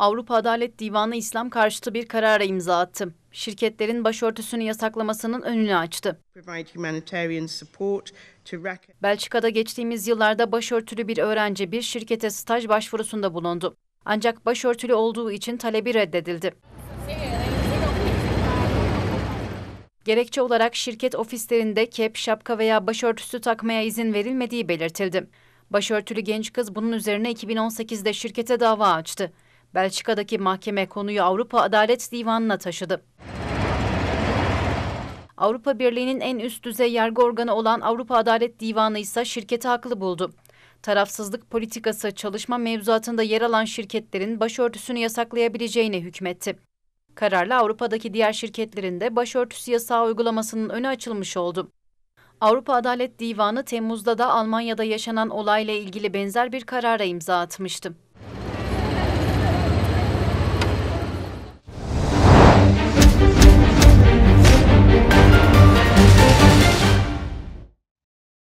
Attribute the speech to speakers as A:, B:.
A: Avrupa Adalet Divanı İslam karşıtı bir karara imza attı. Şirketlerin başörtüsünü yasaklamasının önünü açtı. Belçika'da geçtiğimiz yıllarda başörtülü bir öğrenci bir şirkete staj başvurusunda bulundu. Ancak başörtülü olduğu için talebi reddedildi. Gerekçe olarak şirket ofislerinde kep, şapka veya başörtüsü takmaya izin verilmediği belirtildi. Başörtülü genç kız bunun üzerine 2018'de şirkete dava açtı. Belçika'daki mahkeme konuyu Avrupa Adalet Divanı'na taşıdı. Avrupa Birliği'nin en üst düzey yargı organı olan Avrupa Adalet Divanı ise şirketi haklı buldu. Tarafsızlık politikası çalışma mevzuatında yer alan şirketlerin başörtüsünü yasaklayabileceğine hükmetti. Kararla Avrupa'daki diğer şirketlerin de başörtüsü yasağı uygulamasının önü açılmış oldu. Avrupa Adalet Divanı Temmuz'da da Almanya'da yaşanan olayla ilgili benzer bir karara imza atmıştı.